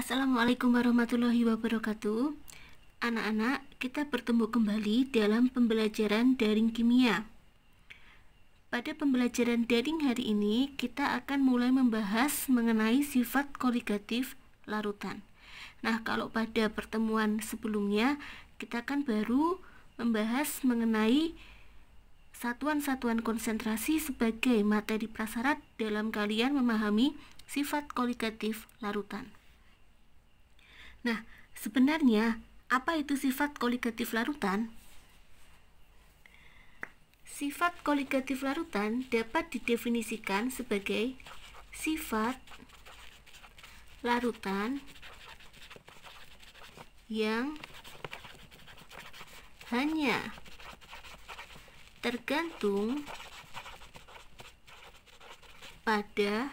Assalamualaikum warahmatullahi wabarakatuh. Anak-anak, kita bertemu kembali dalam pembelajaran daring kimia. Pada pembelajaran daring hari ini, kita akan mulai membahas mengenai sifat koligatif larutan. Nah, kalau pada pertemuan sebelumnya, kita kan baru membahas mengenai satuan-satuan konsentrasi sebagai materi prasyarat dalam kalian memahami sifat koligatif larutan. Nah, sebenarnya apa itu sifat koligatif larutan? Sifat koligatif larutan dapat didefinisikan sebagai sifat larutan yang hanya tergantung pada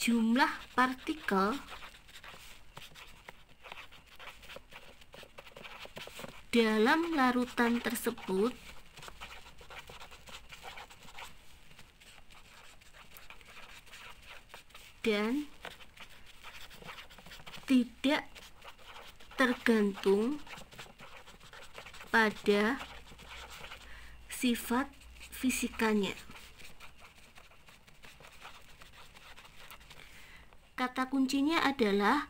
jumlah partikel dalam larutan tersebut dan tidak tergantung pada sifat fisikanya. Kata kuncinya adalah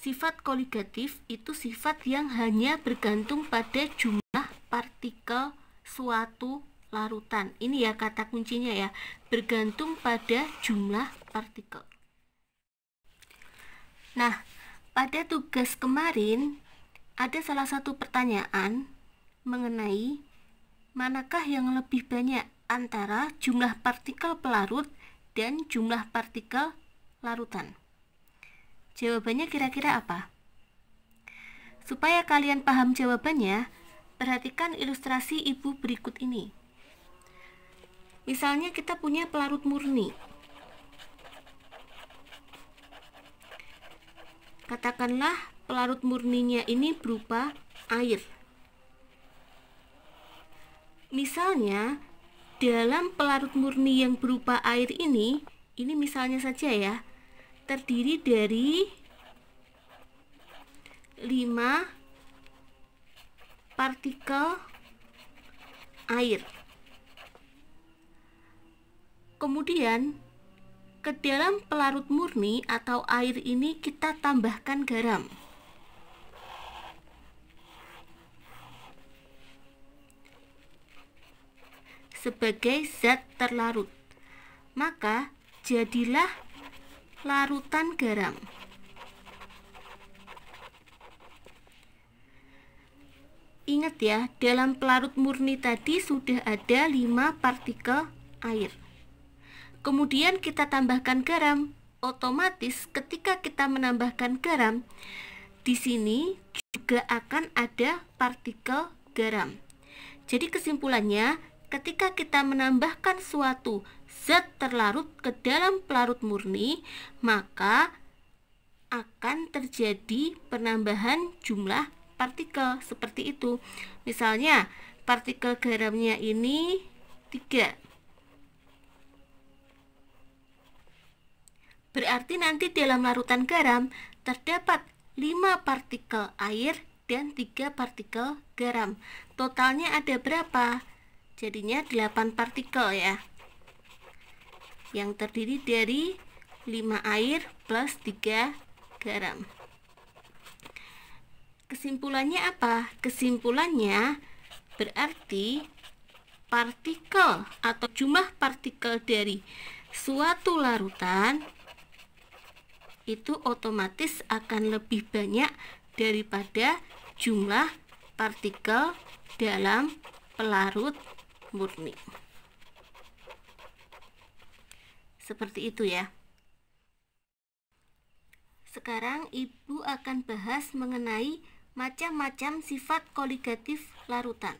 Sifat koligatif itu sifat yang hanya bergantung pada jumlah partikel suatu larutan. Ini ya kata kuncinya ya, bergantung pada jumlah partikel. Nah, pada tugas kemarin ada salah satu pertanyaan mengenai manakah yang lebih banyak antara jumlah partikel pelarut dan jumlah partikel larutan. Jawabannya kira-kira apa? Supaya kalian paham jawabannya, perhatikan ilustrasi ibu berikut ini. Misalnya kita punya pelarut murni. Katakanlah pelarut murninya ini berupa air. Misalnya, dalam pelarut murni yang berupa air ini, ini misalnya saja ya, terdiri dari 5 partikel air. Kemudian ke dalam pelarut murni atau air ini kita tambahkan garam. Sebagai zat terlarut. Maka jadilah larutan garam. Ingat ya, dalam pelarut murni tadi sudah ada 5 partikel air. Kemudian kita tambahkan garam. Otomatis ketika kita menambahkan garam, di sini juga akan ada partikel garam. Jadi kesimpulannya, ketika kita menambahkan suatu zat terlarut ke dalam pelarut murni, maka akan terjadi penambahan jumlah partikel seperti itu. Misalnya, partikel garamnya ini 3. Berarti nanti dalam larutan garam terdapat 5 partikel air dan 3 partikel garam. Totalnya ada berapa? Jadinya 8 partikel ya yang terdiri dari 5 air plus 3 garam. Kesimpulannya apa? Kesimpulannya berarti partikel atau jumlah partikel dari suatu larutan itu otomatis akan lebih banyak daripada jumlah partikel dalam pelarut murni seperti itu ya sekarang ibu akan bahas mengenai macam-macam sifat koligatif larutan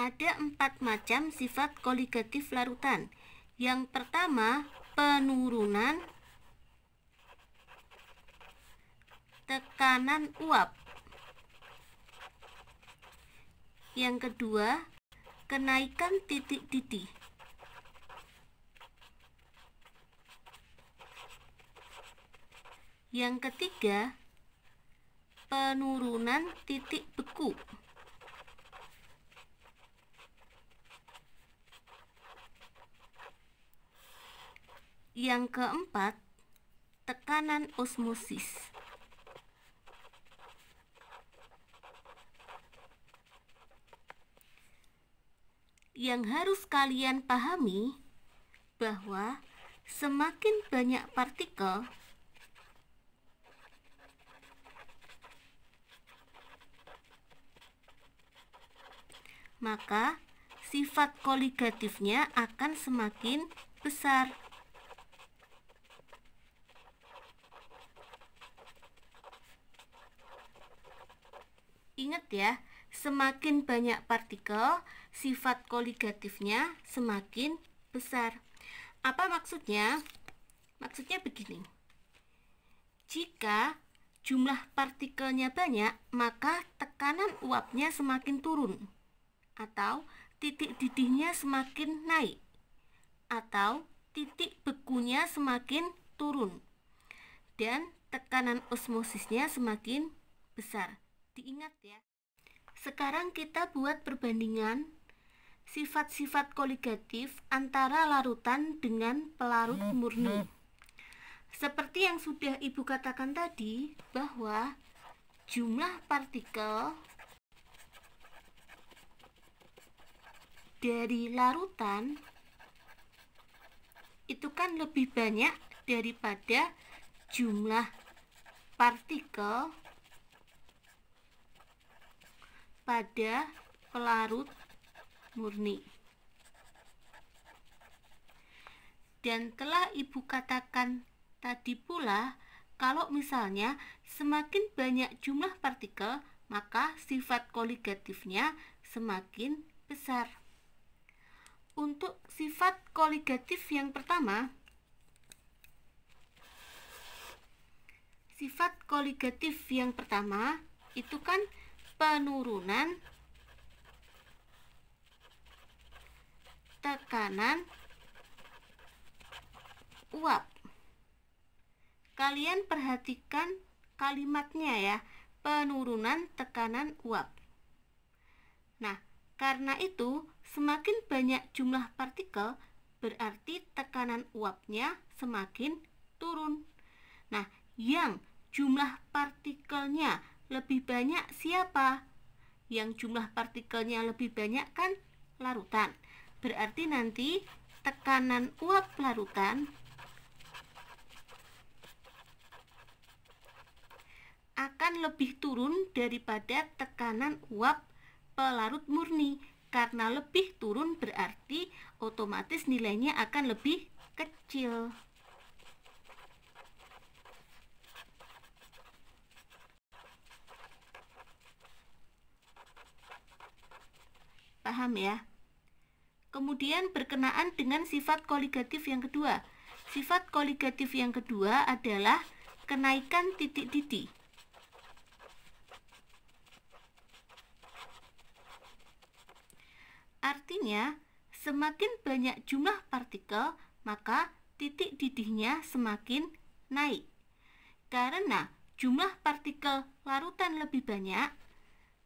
ada empat macam sifat koligatif larutan. Yang pertama, penurunan tekanan uap. Yang kedua, kenaikan titik didih. Yang ketiga, penurunan titik beku. Yang keempat, tekanan osmosis. yang harus kalian pahami bahwa semakin banyak partikel maka sifat koligatifnya akan semakin besar ingat ya Semakin banyak partikel, sifat koligatifnya semakin besar. Apa maksudnya? Maksudnya begini. Jika jumlah partikelnya banyak, maka tekanan uapnya semakin turun atau titik didihnya semakin naik atau titik bekunya semakin turun dan tekanan osmosisnya semakin besar. Diingat ya. Sekarang kita buat perbandingan sifat-sifat koligatif antara larutan dengan pelarut hmm, murni. Hmm. Seperti yang sudah Ibu katakan tadi, bahwa jumlah partikel dari larutan itu kan lebih banyak daripada jumlah partikel pada pelarut murni. Dan telah Ibu katakan tadi pula, kalau misalnya semakin banyak jumlah partikel, maka sifat koligatifnya semakin besar. Untuk sifat koligatif yang pertama, sifat koligatif yang pertama itu kan penurunan tekanan uap. Kalian perhatikan kalimatnya ya, penurunan tekanan uap. Nah, karena itu semakin banyak jumlah partikel berarti tekanan uapnya semakin turun. Nah, yang jumlah partikelnya lebih banyak siapa? Yang jumlah partikelnya lebih banyak kan larutan. Berarti nanti tekanan uap larutan akan lebih turun daripada tekanan uap pelarut murni. Karena lebih turun berarti otomatis nilainya akan lebih kecil. paham ya. Kemudian berkenaan dengan sifat koligatif yang kedua. Sifat koligatif yang kedua adalah kenaikan titik didih. Artinya, semakin banyak jumlah partikel, maka titik didihnya semakin naik. Karena jumlah partikel larutan lebih banyak,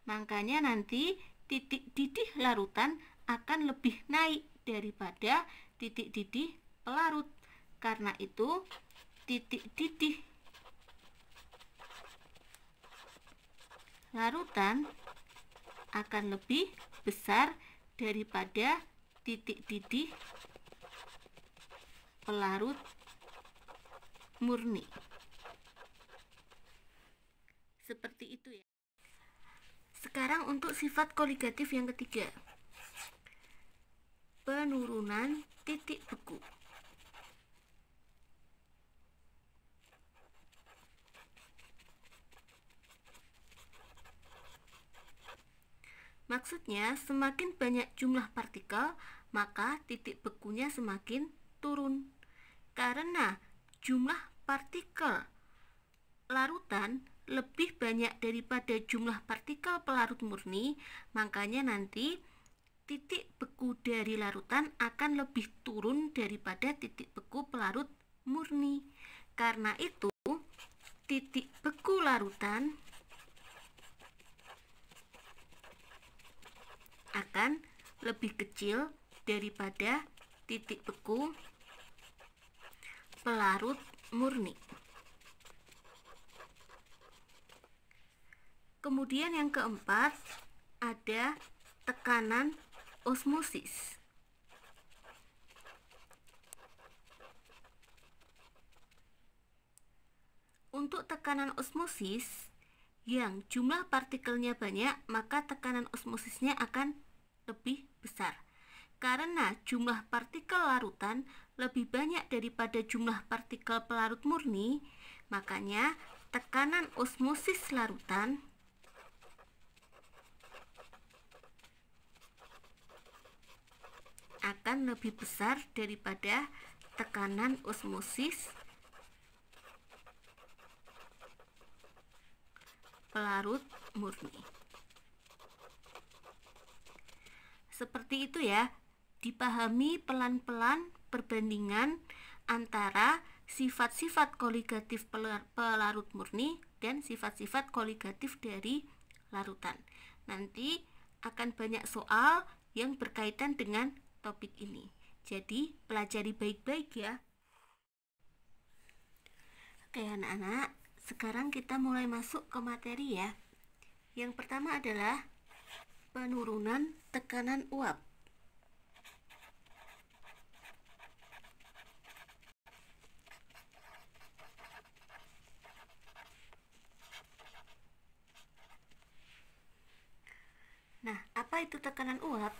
makanya nanti titik didih larutan akan lebih naik daripada titik didih pelarut. Karena itu, titik didih larutan akan lebih besar daripada titik didih pelarut murni. Seperti itu ya. Sekarang untuk sifat koligatif yang ketiga. Penurunan titik beku. Maksudnya, semakin banyak jumlah partikel, maka titik bekunya semakin turun. Karena jumlah partikel larutan lebih banyak daripada jumlah partikel pelarut murni, makanya nanti titik beku dari larutan akan lebih turun daripada titik beku pelarut murni. Karena itu, titik beku larutan akan lebih kecil daripada titik beku pelarut murni. Kemudian yang keempat ada tekanan osmosis. Untuk tekanan osmosis yang jumlah partikelnya banyak, maka tekanan osmosisnya akan lebih besar. Karena jumlah partikel larutan lebih banyak daripada jumlah partikel pelarut murni, makanya tekanan osmosis larutan akan lebih besar daripada tekanan osmosis pelarut murni. Seperti itu ya, dipahami pelan-pelan perbandingan antara sifat-sifat koligatif pelarut murni dan sifat-sifat koligatif dari larutan. Nanti akan banyak soal yang berkaitan dengan topik ini. Jadi, pelajari baik-baik ya. Oke, anak-anak, sekarang kita mulai masuk ke materi ya. Yang pertama adalah penurunan tekanan uap. Nah, apa itu tekanan uap?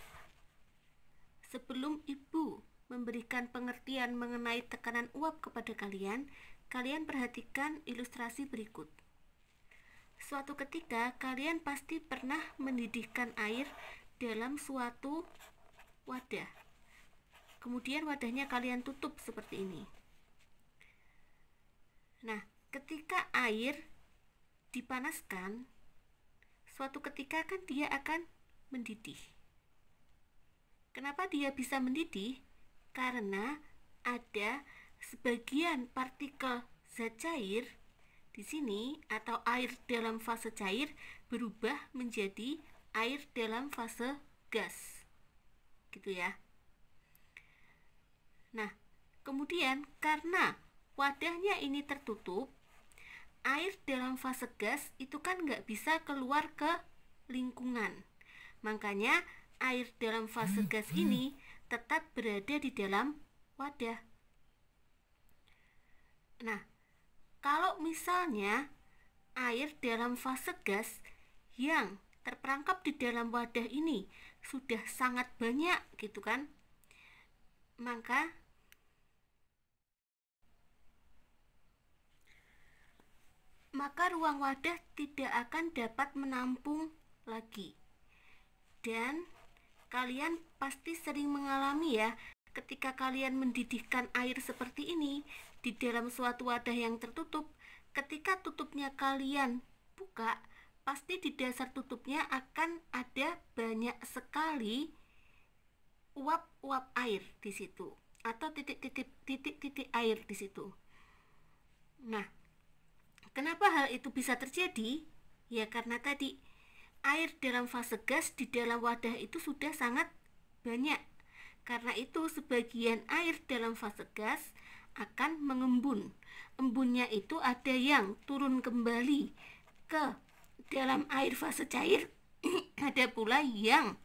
Sebelum ibu memberikan pengertian mengenai tekanan uap kepada kalian, kalian perhatikan ilustrasi berikut. Suatu ketika, kalian pasti pernah mendidihkan air dalam suatu wadah. Kemudian wadahnya kalian tutup seperti ini. Nah, ketika air dipanaskan, suatu ketika kan dia akan mendidih. Kenapa dia bisa mendidih? Karena ada sebagian partikel zat cair di sini atau air dalam fase cair berubah menjadi air dalam fase gas. Gitu ya. Nah, kemudian karena wadahnya ini tertutup, air dalam fase gas itu kan nggak bisa keluar ke lingkungan. Makanya air dalam fase hmm. gas ini hmm. tetap berada di dalam wadah. Nah, kalau misalnya air dalam fase gas yang terperangkap di dalam wadah ini sudah sangat banyak gitu kan maka maka ruang wadah tidak akan dapat menampung lagi dan Kalian pasti sering mengalami ya ketika kalian mendidihkan air seperti ini di dalam suatu wadah yang tertutup, ketika tutupnya kalian buka, pasti di dasar tutupnya akan ada banyak sekali uap-uap air di situ atau titik-titik titik-titik air di situ. Nah, kenapa hal itu bisa terjadi? Ya karena tadi air dalam fase gas di dalam wadah itu sudah sangat banyak. Karena itu sebagian air dalam fase gas akan mengembun. Embunnya itu ada yang turun kembali ke dalam air fase cair, ada pula yang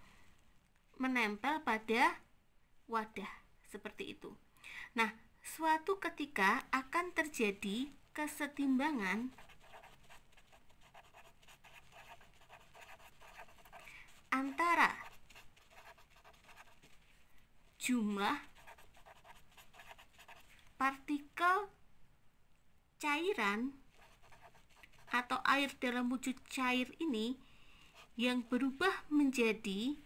menempel pada wadah seperti itu. Nah, suatu ketika akan terjadi kesetimbangan antara jumlah partikel cairan atau air dalam wujud cair ini yang berubah menjadi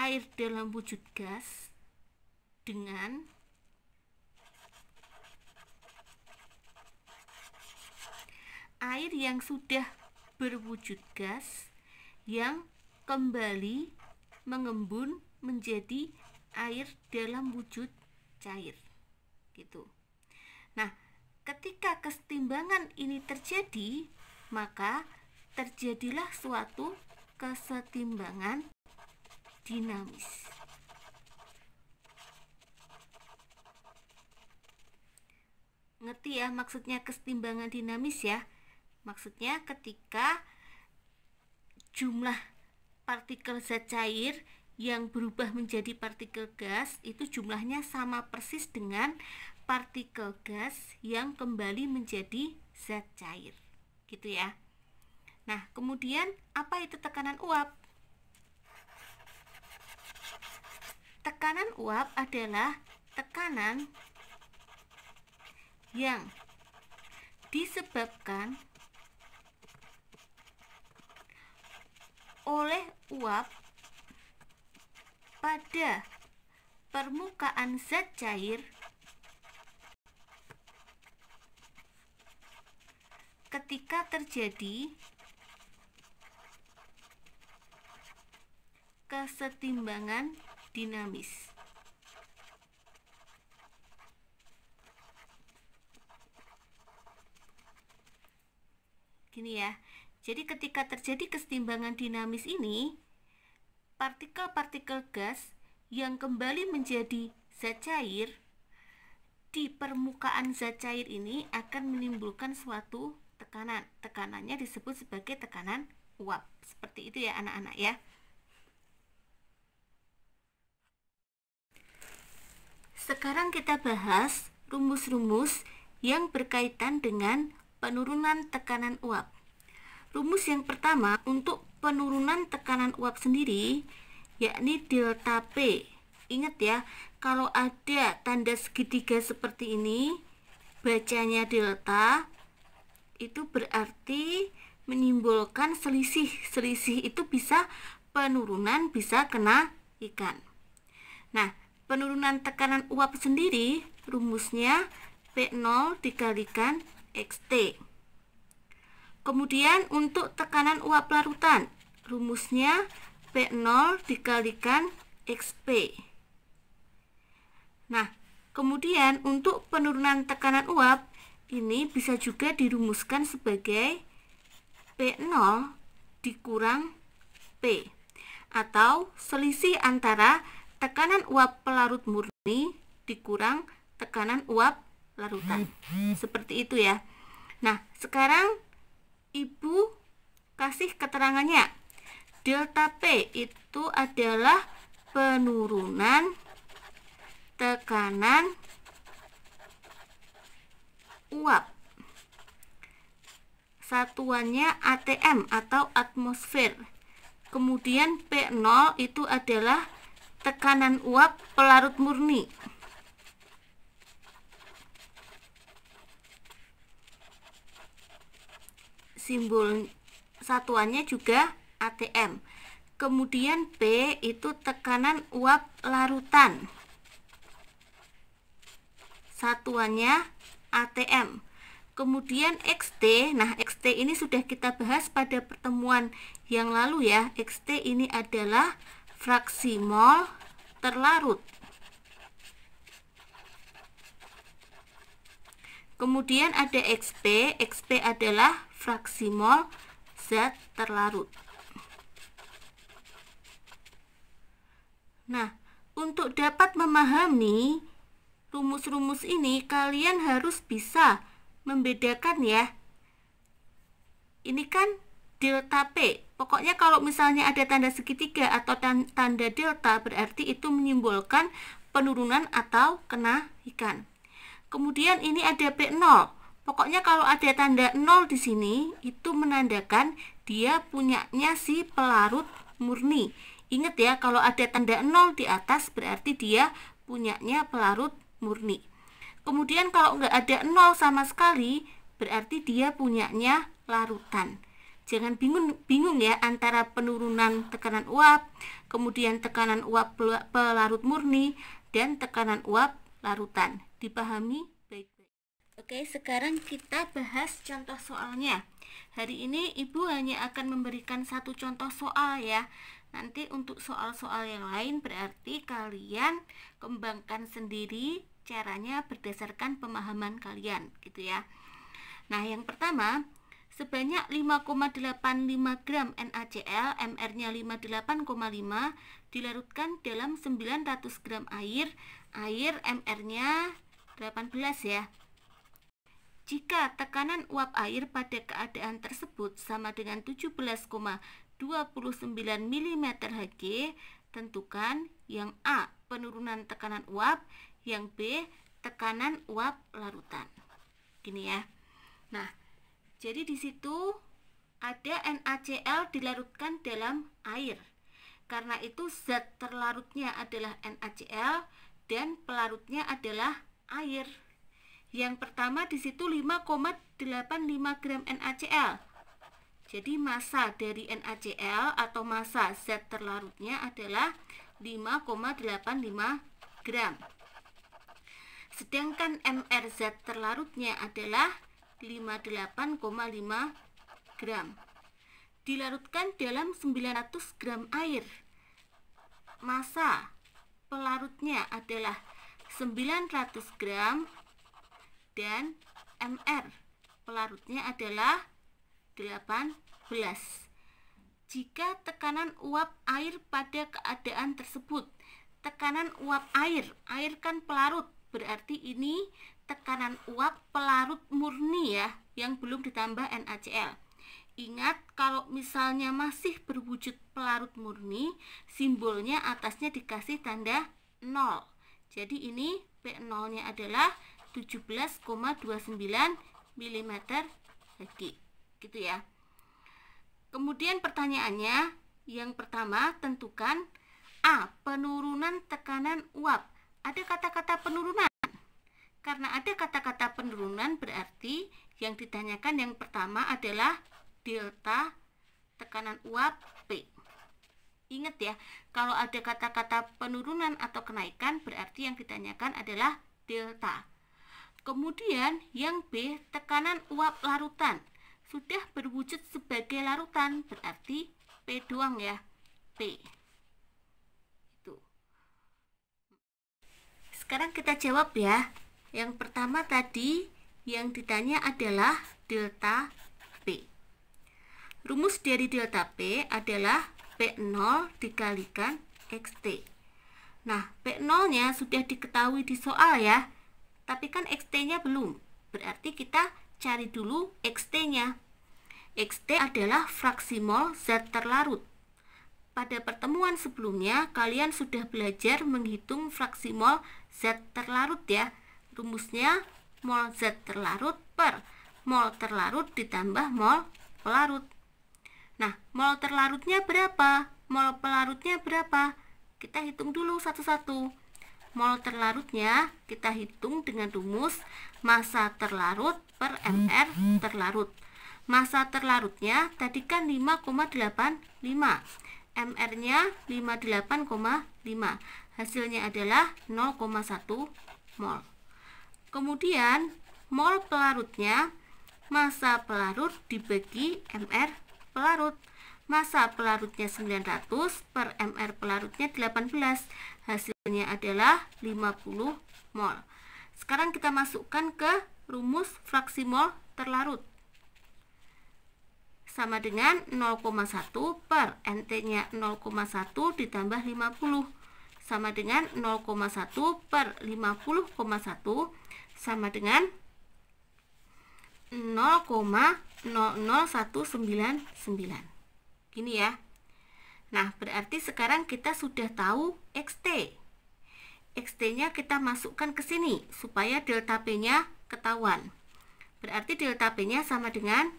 air dalam wujud gas dengan air yang sudah berwujud gas yang kembali mengembun menjadi air dalam wujud cair gitu. Nah, ketika kesetimbangan ini terjadi, maka terjadilah suatu kesetimbangan dinamis. Ngerti ya maksudnya kesetimbangan dinamis ya? Maksudnya ketika jumlah partikel zat cair yang berubah menjadi partikel gas itu jumlahnya sama persis dengan partikel gas yang kembali menjadi zat cair. Gitu ya. Nah, kemudian apa itu tekanan uap? Tekanan uap adalah tekanan yang disebabkan oleh uap pada permukaan zat cair ketika terjadi kesetimbangan dinamis. Gini ya. Jadi ketika terjadi kesetimbangan dinamis ini, partikel-partikel gas yang kembali menjadi zat cair di permukaan zat cair ini akan menimbulkan suatu tekanan. Tekanannya disebut sebagai tekanan uap. Seperti itu ya anak-anak ya. Sekarang kita bahas rumus-rumus yang berkaitan dengan penurunan tekanan uap. Rumus yang pertama untuk penurunan tekanan uap sendiri yakni delta P. Ingat ya, kalau ada tanda segitiga seperti ini, bacanya delta itu berarti menimbulkan selisih. Selisih itu bisa penurunan, bisa kena ikan. Nah, penurunan tekanan uap sendiri rumusnya P0 dikalikan XT. Kemudian untuk tekanan uap larutan, rumusnya P0 dikalikan XP. Nah, kemudian untuk penurunan tekanan uap, ini bisa juga dirumuskan sebagai P0 dikurang P atau selisih antara tekanan uap pelarut murni dikurang tekanan uap larutan. Seperti itu ya. Nah, sekarang Ibu kasih keterangannya. Delta P itu adalah penurunan tekanan uap. Satuannya ATM atau atmosfer. Kemudian P0 itu adalah tekanan uap pelarut murni. simbol satuannya juga ATM. Kemudian B itu tekanan uap larutan. Satuannya ATM. Kemudian XT, nah XT ini sudah kita bahas pada pertemuan yang lalu ya. XT ini adalah fraksi mol terlarut. Kemudian ada XP, XP adalah fraksi mol zat terlarut. Nah, untuk dapat memahami rumus-rumus ini kalian harus bisa membedakan ya. Ini kan delta P. Pokoknya kalau misalnya ada tanda segitiga atau tanda delta berarti itu menyimbolkan penurunan atau kenaikan. Kemudian ini ada P0. Pokoknya kalau ada tanda 0 di sini, itu menandakan dia punyanya si pelarut murni. Ingat ya, kalau ada tanda 0 di atas berarti dia punyanya pelarut murni. Kemudian kalau nggak ada 0 sama sekali, berarti dia punyanya larutan. Jangan bingung, bingung ya antara penurunan tekanan uap, kemudian tekanan uap pelarut murni, dan tekanan uap larutan. Dipahami baik-baik. Oke, sekarang kita bahas contoh soalnya. Hari ini Ibu hanya akan memberikan satu contoh soal ya. Nanti untuk soal-soal yang lain berarti kalian kembangkan sendiri caranya berdasarkan pemahaman kalian gitu ya. Nah, yang pertama, sebanyak 5,85 gram NaCl, MR-nya 58,5 dilarutkan dalam 900 gram air air MR-nya 18 ya. Jika tekanan uap air pada keadaan tersebut sama dengan 17,29 mm Hg, tentukan yang A penurunan tekanan uap, yang B tekanan uap larutan. Gini ya. Nah, jadi di situ ada NaCl dilarutkan dalam air. Karena itu zat terlarutnya adalah NaCl, dan pelarutnya adalah air. Yang pertama di situ 5,85 gram NaCl. Jadi massa dari NaCl atau massa zat terlarutnya adalah 5,85 gram. Sedangkan MRZ terlarutnya adalah 58,5 gram. Dilarutkan dalam 900 gram air. Massa pelarutnya adalah 900 gram dan MR pelarutnya adalah 18 jika tekanan uap air pada keadaan tersebut tekanan uap air air kan pelarut berarti ini tekanan uap pelarut murni ya yang belum ditambah NaCl Ingat, kalau misalnya masih berwujud pelarut murni, simbolnya atasnya dikasih tanda 0. Jadi ini P0-nya adalah 17,29 mm lagi. Gitu ya. Kemudian pertanyaannya, yang pertama tentukan A. Penurunan tekanan uap. Ada kata-kata penurunan. Karena ada kata-kata penurunan berarti yang ditanyakan yang pertama adalah delta tekanan uap P. Ingat ya, kalau ada kata-kata penurunan atau kenaikan berarti yang ditanyakan adalah delta. Kemudian yang B, tekanan uap larutan. Sudah berwujud sebagai larutan berarti P doang ya, P. Itu. Sekarang kita jawab ya. Yang pertama tadi yang ditanya adalah delta Rumus dari delta P adalah P0 dikalikan XT. Nah, P0-nya sudah diketahui di soal ya, tapi kan XT-nya belum. Berarti kita cari dulu XT-nya. XT adalah fraksi mol zat terlarut. Pada pertemuan sebelumnya, kalian sudah belajar menghitung fraksi mol zat terlarut ya. Rumusnya mol z terlarut per mol terlarut ditambah mol pelarut. Nah, mol terlarutnya berapa? Mol pelarutnya berapa? Kita hitung dulu satu-satu. Mol terlarutnya kita hitung dengan rumus massa terlarut per mr terlarut. Massa terlarutnya tadi kan 5,85. MR-nya 58,5. Hasilnya adalah 0,1 mol. Kemudian mol pelarutnya massa pelarut dibagi MR pelarut masa pelarutnya 900 per mr pelarutnya 18 hasilnya adalah 50 mol sekarang kita masukkan ke rumus fraksi mol terlarut sama dengan 0,1 per NT-nya 0,1 ditambah 50 sama dengan 0,1 per 50,1 sama dengan 0,1 00199 gini ya nah berarti sekarang kita sudah tahu xt xt nya kita masukkan ke sini supaya delta p nya ketahuan berarti delta p nya sama dengan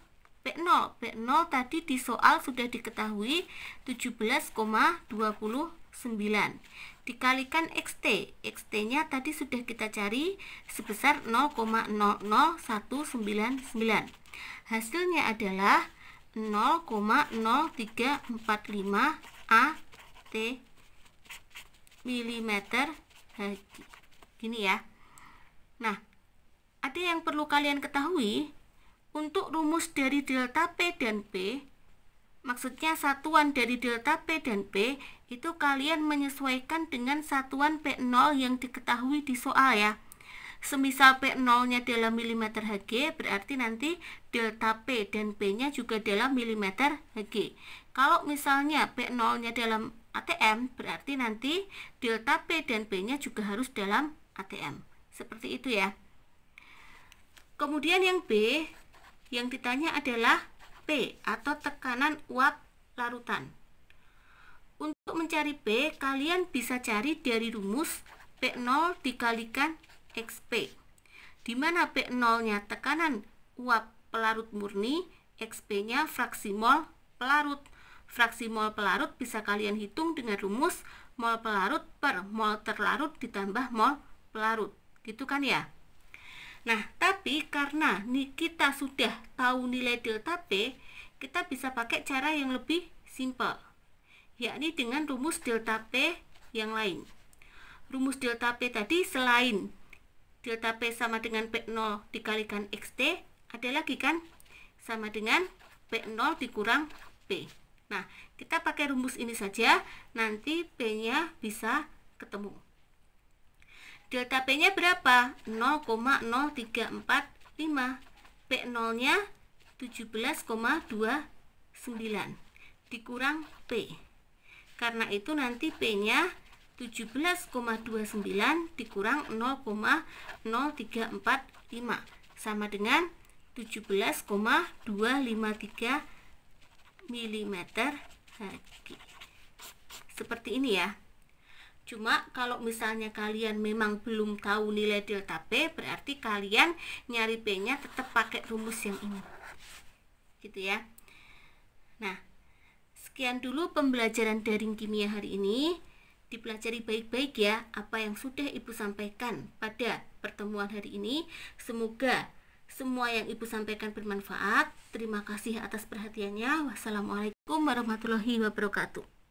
P0 P0 tadi di soal sudah diketahui 17,29 dikalikan xt. xt-nya tadi sudah kita cari sebesar 0,00199. Hasilnya adalah 0,0345 AT milimeter gini ya. Nah, ada yang perlu kalian ketahui untuk rumus dari delta P dan P maksudnya satuan dari delta P dan P itu kalian menyesuaikan dengan satuan P0 yang diketahui di soal ya semisal P0-nya dalam mm Hg, berarti nanti delta P dan P-nya juga dalam mm Hg. Kalau misalnya P0-nya dalam ATM, berarti nanti delta P dan P-nya juga harus dalam ATM. Seperti itu ya. Kemudian yang B, yang ditanya adalah P atau tekanan uap larutan. Untuk mencari P, kalian bisa cari dari rumus P0 dikalikan XP, di mana P0-nya tekanan uap pelarut murni, XP-nya fraksi mol pelarut. Fraksi mol pelarut bisa kalian hitung dengan rumus mol pelarut per mol terlarut ditambah mol pelarut. Gitu kan ya? Nah, tapi karena kita sudah tahu nilai delta P, kita bisa pakai cara yang lebih simpel, yakni dengan rumus delta P yang lain. Rumus delta P tadi selain delta P sama dengan P0 dikalikan XT, ada lagi kan? Sama dengan P0 dikurang P. Nah, kita pakai rumus ini saja, nanti P-nya bisa ketemu delta P-nya berapa? 0,0345. P0-nya 17,29 dikurang P. Karena itu nanti P-nya 17,29 dikurang 0,0345 sama dengan 17,253 mm Seperti ini ya. Cuma kalau misalnya kalian memang belum tahu nilai delta P, berarti kalian nyari P-nya tetap pakai rumus yang ini. Gitu ya. Nah, sekian dulu pembelajaran daring kimia hari ini. Dipelajari baik-baik ya apa yang sudah Ibu sampaikan pada pertemuan hari ini. Semoga semua yang Ibu sampaikan bermanfaat. Terima kasih atas perhatiannya. Wassalamualaikum warahmatullahi wabarakatuh.